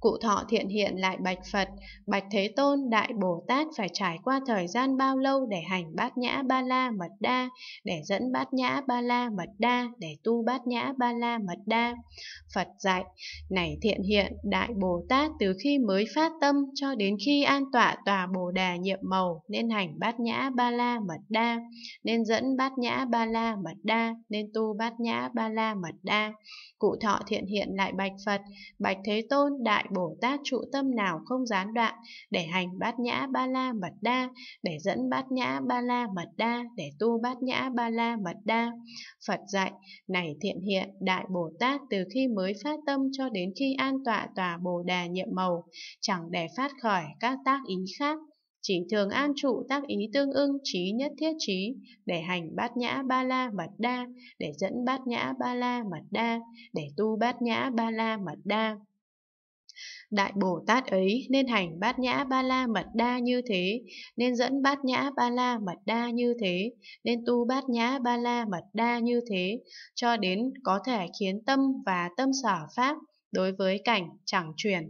Cụ thọ thiện hiện lại bạch Phật, bạch Thế Tôn, đại Bồ Tát phải trải qua thời gian bao lâu để hành bát nhã ba la mật đa, để dẫn bát nhã ba la mật đa, để tu bát nhã ba la mật đa. Phật dạy, này thiện hiện, đại Bồ Tát từ khi mới phát tâm cho đến khi an tọa tòa Bồ Đà nhiệm màu nên hành bát nhã ba la mật đa, nên dẫn bát nhã ba la mật đa, nên tu bát nhã ba la mật đa. Cụ thọ thiện hiện lại bạch Phật, bạch Thế Tôn, đại Bồ Tát trụ tâm nào không gián đoạn, để hành bát nhã ba la mật đa, để dẫn bát nhã ba la mật đa, để tu bát nhã ba la mật đa. Phật dạy, này thiện hiện, đại Bồ Tát từ khi mới phát tâm cho đến khi an tọa tòa Bồ Đà nhiệm màu, chẳng để phát khởi các tác ý khác chỉ thường an trụ tác ý tương ưng trí nhất thiết trí để hành bát nhã ba la mật đa để dẫn bát nhã ba la mật đa để tu bát nhã ba la mật đa Đại Bồ Tát ấy nên hành bát nhã ba la mật đa như thế, nên dẫn bát nhã ba la mật đa như thế, nên tu bát nhã ba la mật đa như thế, cho đến có thể khiến tâm và tâm sở pháp đối với cảnh chẳng chuyển.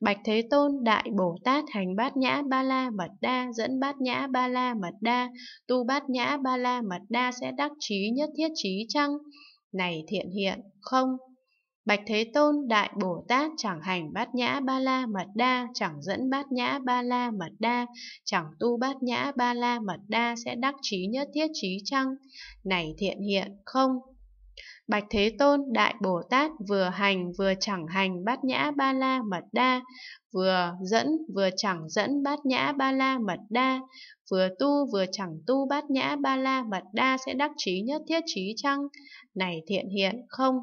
Bạch Thế Tôn Đại Bồ Tát hành bát nhã ba la mật đa dẫn bát nhã ba la mật đa, tu bát nhã ba la mật đa sẽ đắc trí nhất thiết trí chăng? Này thiện hiện, không, Bạch Thế Tôn Đại Bồ Tát chẳng hành bát nhã ba la mật đa, chẳng dẫn bát nhã ba la mật đa, chẳng tu bát nhã ba la mật đa sẽ đắc trí nhất thiết trí chăng? Này thiện hiện không? Bạch Thế Tôn Đại Bồ Tát vừa hành vừa chẳng hành bát nhã ba la mật đa, vừa dẫn vừa chẳng dẫn bát nhã ba la mật đa, vừa tu vừa chẳng tu bát nhã ba la mật đa sẽ đắc trí nhất thiết trí chăng? Này thiện hiện không?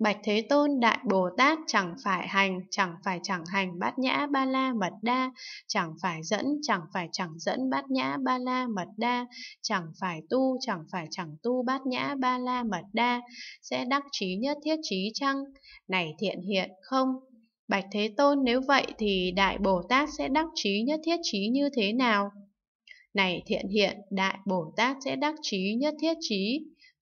Bạch Thế Tôn Đại Bồ Tát chẳng phải hành, chẳng phải chẳng hành bát nhã ba la mật đa, chẳng phải dẫn, chẳng phải chẳng dẫn bát nhã ba la mật đa, chẳng phải tu, chẳng phải chẳng tu bát nhã ba la mật đa, sẽ đắc trí nhất thiết trí chăng? Này thiện hiện không? Bạch Thế Tôn nếu vậy thì Đại Bồ Tát sẽ đắc trí nhất thiết trí như thế nào? Này thiện hiện, Đại Bồ Tát sẽ đắc trí nhất thiết trí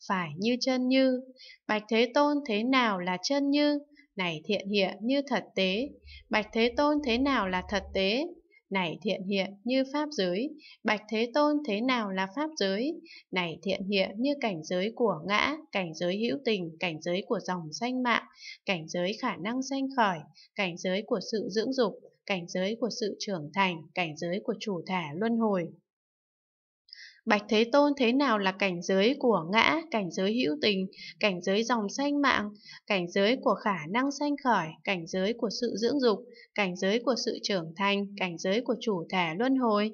phải như chân như. Bạch Thế Tôn thế nào là chân như? Này thiện hiện như thật tế. Bạch Thế Tôn thế nào là thật tế? Này thiện hiện như pháp giới. Bạch Thế Tôn thế nào là pháp giới? Này thiện hiện như cảnh giới của ngã, cảnh giới hữu tình, cảnh giới của dòng sanh mạng, cảnh giới khả năng sanh khởi, cảnh giới của sự dưỡng dục, cảnh giới của sự trưởng thành, cảnh giới của chủ thể luân hồi. Bạch Thế Tôn thế nào là cảnh giới của ngã, cảnh giới hữu tình, cảnh giới dòng sanh mạng, cảnh giới của khả năng sanh khởi, cảnh giới của sự dưỡng dục, cảnh giới của sự trưởng thành, cảnh giới của chủ thể luân hồi.